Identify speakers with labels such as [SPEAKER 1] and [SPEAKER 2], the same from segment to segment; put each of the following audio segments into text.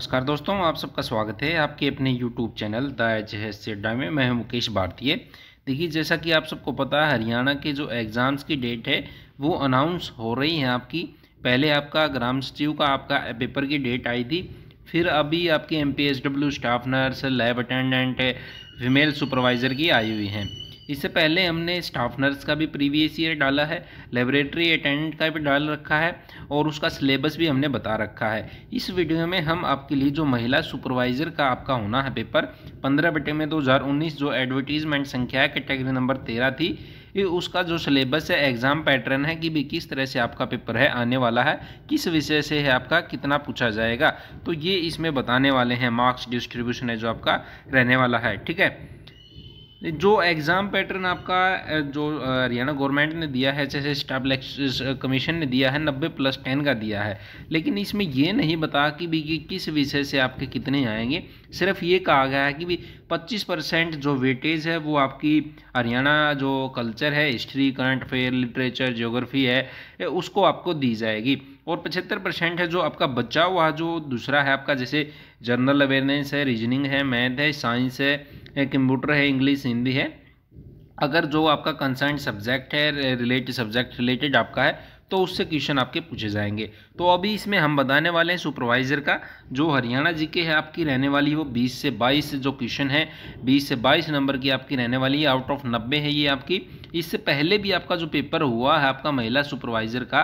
[SPEAKER 1] नमस्कार दोस्तों आप सबका स्वागत है आपके अपने YouTube channel the H S Adda में मैं मुकेश भारतीय देखिए जैसा कि आप सबको पता है हरियाणा के जो एग्ज़ाम्स की डेट है वो अनाउंस हो रही है आपकी पहले आपका ग्राम सचिव का आपका पेपर की डेट आई थी फिर अभी आपके M P W staff nurse lab attendant female supervisor की आई हुई हैं इससे पहले हमने स्टाफ नर्स का भी प्रीवियस ईयर डाला है लेबोरेटरी अटेंडेंट का भी डाल रखा है और उसका सिलेबस भी हमने बता रखा है इस वीडियो में हम आपके लिए जो महिला सुपरवाइज़र का आपका होना है पेपर पंद्रह बटे में दो जो एडवर्टीजमेंट संख्या है कैटेगरी नंबर तेरह थी ये उसका जो सिलेबस है एग्ज़ाम पैटर्न है कि भी किस तरह से आपका पेपर है आने वाला है किस विषय से है आपका कितना पूछा जाएगा तो ये इसमें बताने वाले हैं मार्क्स डिस्ट्रीब्यूशन है जो आपका रहने वाला है ठीक है जो एग्ज़ाम पैटर्न आपका जो हरियाणा गवर्नमेंट ने दिया है जैसे स्टाफ कमीशन ने दिया है नब्बे प्लस टेन का दिया है लेकिन इसमें ये नहीं बता कि भी कि किस विषय से आपके कितने आएंगे सिर्फ ये कहा गया है कि भी पच्चीस परसेंट जो वेटेज है वो आपकी हरियाणा जो कल्चर है history current affair literature geography है उसको आपको दी जाएगी और पचहत्तर परसेंट है जो आपका बचा हुआ जो दूसरा है आपका जैसे जनरल अवेयरनेस है रीजनिंग है मैथ है साइंस है कंप्यूटर है इंग्लिश हिंदी है अगर जो आपका कंसर्न सब्जेक्ट है रिलेटेड सब्जेक्ट रिलेटेड आपका है तो उससे क्वेश्चन आपके पूछे जाएंगे तो अभी इसमें हम बताने वाले हैं सुपरवाइज़र का जो हरियाणा जी के है आपकी रहने वाली वो 20 से 22 जो क्वेश्चन है 20 से 22 नंबर की आपकी रहने वाली है आउट ऑफ 90 है ये आपकी इससे पहले भी आपका जो पेपर हुआ है आपका महिला सुपरवाइज़र का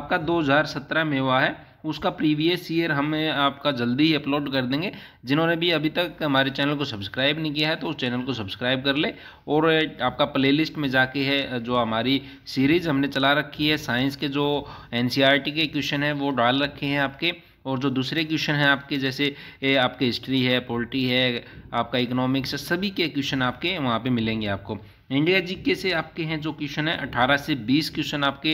[SPEAKER 1] आपका 2017 में हुआ है उसका प्रीवियस ईयर हम आपका जल्दी ही अपलोड कर देंगे जिन्होंने भी अभी तक हमारे चैनल को सब्सक्राइब नहीं किया है तो उस चैनल को सब्सक्राइब कर ले और आपका प्लेलिस्ट में जाके है जो हमारी सीरीज़ हमने चला रखी है साइंस के जो एन के क्वेश्चन है वो डाल रखे हैं आपके और जो दूसरे क्वेश्चन हैं आपके जैसे ए, आपके हिस्ट्री है पोल्ट्री है आपका इकोनॉमिक्स है सभी के क्वेश्चन आपके वहाँ पे मिलेंगे आपको इंडिया जीके से आपके हैं जो क्वेश्चन है 18 से 20 क्वेश्चन आपके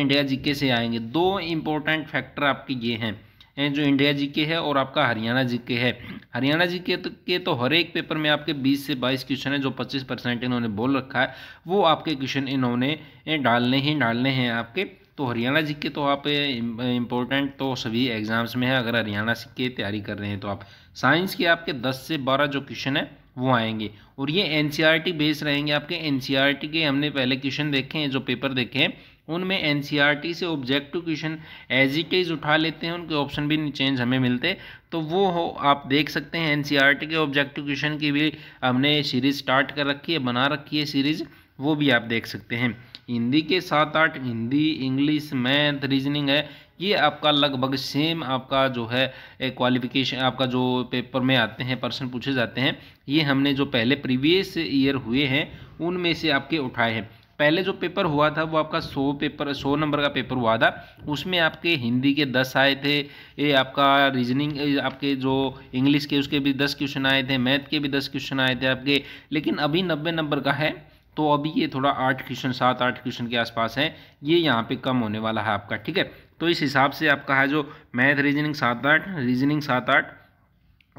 [SPEAKER 1] इंडिया जीके से आएंगे दो इंपॉर्टेंट फैक्टर आपके ये हैं जो इंडिया जीके है और आपका हरियाणा जीके है हरियाणा जीके तो, के तो हर एक पेपर में आपके 20 से 22 क्वेश्चन है जो 25 परसेंट इन्होंने बोल रखा है वो आपके क्वेश्चन इन्होंने डालने ही डालने हैं आपके तो हरियाणा जी के तो आप इम्पोर्टेंट तो सभी एग्ज़ाम्स में है अगर हरियाणा के तैयारी कर रहे हैं तो आप साइंस के आपके दस से बारह जो क्वेश्चन है वो आएंगे और ये एन सी बेस रहेंगे आपके एन e के हमने पहले क्वेश्चन देखे हैं जो पेपर देखे हैं उनमें एन e से objective question as it is उठा लेते हैं उनके ऑप्शन भी चेंज हमें मिलते तो वो हो आप देख सकते हैं एन e के ऑब्जेक्टिव क्वेश्चन की भी हमने सीरीज़ स्टार्ट कर रखी है बना रखी है सीरीज़ वो भी आप देख सकते हैं हिंदी के सात आठ हिंदी इंग्लिश मैथ रीजनिंग है ये आपका लगभग सेम आपका जो है क्वालिफिकेशन आपका जो पेपर में आते हैं पर्सन पूछे जाते हैं ये हमने जो पहले प्रीवियस ईयर हुए हैं उनमें से आपके उठाए हैं पहले जो पेपर हुआ था वो आपका सौ पेपर सौ नंबर का पेपर हुआ था उसमें आपके हिंदी के दस आए थे ये आपका रीजनिंग आपके जो इंग्लिश के उसके भी दस क्वेश्चन आए थे मैथ के भी दस क्वेश्चन आए थे आपके लेकिन अभी नब्बे नंबर का है तो अभी ये थोड़ा आठ क्वेश्चन सात आठ क्वेश्चन के आसपास है ये यहाँ पे कम होने वाला है आपका ठीक है तो इस हिसाब से आपका है जो मैथ रीजनिंग सात आठ रीजनिंग सात आठ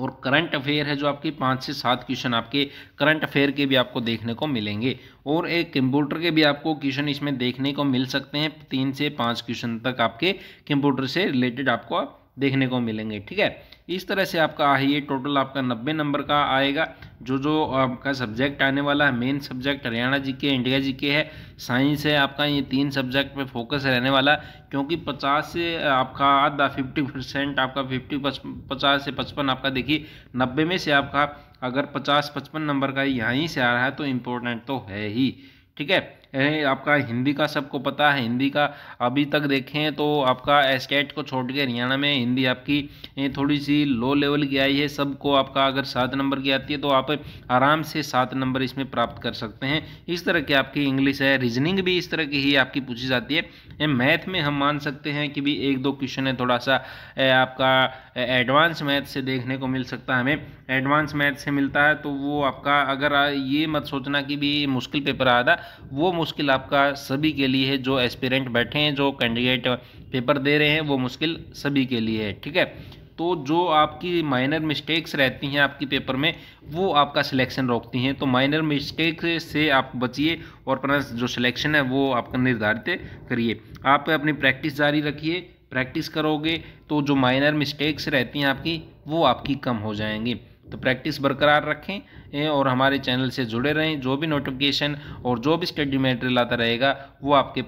[SPEAKER 1] और करंट अफेयर है जो आपके पाँच से सात क्वेश्चन आपके करंट अफेयर के भी आपको देखने को मिलेंगे और एक कंप्यूटर के भी आपको क्वेश्चन इसमें देखने को मिल सकते हैं तीन से पाँच क्वेश्चन तक आपके कंप्यूटर से रिलेटेड आपको देखने को मिलेंगे ठीक है इस तरह से आपका ये टोटल आपका नब्बे नंबर का आएगा जो जो आपका सब्जेक्ट आने वाला है मेन सब्जेक्ट हरियाणा जी के इंडिया जी के है साइंस है आपका ये तीन सब्जेक्ट पे फोकस रहने वाला क्योंकि पचास से आपका आधा फिफ्टी परसेंट आपका फिफ्टी पचास से पचपन आपका देखिए नब्बे में से आपका अगर पचास पचपन नंबर का यहीं से आ रहा है तो इम्पोर्टेंट तो है ही ठीक है आपका हिंदी का सबको पता है हिंदी का अभी तक देखें तो आपका एसकेट को छोड़ के हरियाणा में हिंदी आपकी थोड़ी सी लो लेवल की आई है सबको आपका अगर सात नंबर की आती है तो आप आराम से सात नंबर इसमें प्राप्त कर सकते हैं इस तरह की आपकी इंग्लिश है रीजनिंग भी इस तरह की ही आपकी पूछी जाती है मैथ में हम मान सकते हैं कि भी एक दो क्वेश्चन है थोड़ा सा आपका एडवांस मैथ से देखने को मिल सकता है हमें एडवांस मैथ से मिलता है तो वो आपका अगर ये मत सोचना कि भी मुश्किल पेपर आया था वो मुश्किल आपका सभी के लिए है जो एस्पिरेंट बैठे हैं जो कैंडिडेट पेपर दे रहे हैं वो मुश्किल सभी के लिए है ठीक है तो जो आपकी माइनर मिस्टेक्स रहती हैं आपकी पेपर में वो आपका सिलेक्शन रोकती हैं तो माइनर मिस्टेक से आप बचिए और अपना जो सिलेक्शन है वो आपका निर्धारित करिए आप अपनी प्रैक्टिस जारी रखिए प्रैक्टिस करोगे तो जो माइनर मिस्टेक्स रहती हैं आपकी वो आपकी कम हो जाएंगी तो प्रैक्टिस बरकरार रखें और हमारे चैनल से जुड़े रहें जो भी नोटिफिकेशन और जो भी स्टडी मटेरियल आता रहेगा वो आपके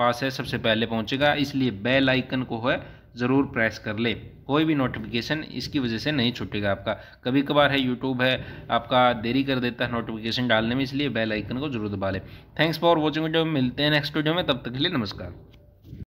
[SPEAKER 1] पास है सबसे पहले पहुंचेगा इसलिए बेल आइकन को है ज़रूर प्रेस कर ले कोई भी नोटिफिकेशन इसकी वजह से नहीं छूटेगा आपका कभी कभार है यूट्यूब है आपका देरी कर देता है नोटिफिकेशन डालने में इसलिए बेल आइकन को जरूर दबा लें थैंक्स फॉर वॉचिंग वीडियो मिलते हैं नेक्स्ट वीडियो में तब तक के लिए नमस्कार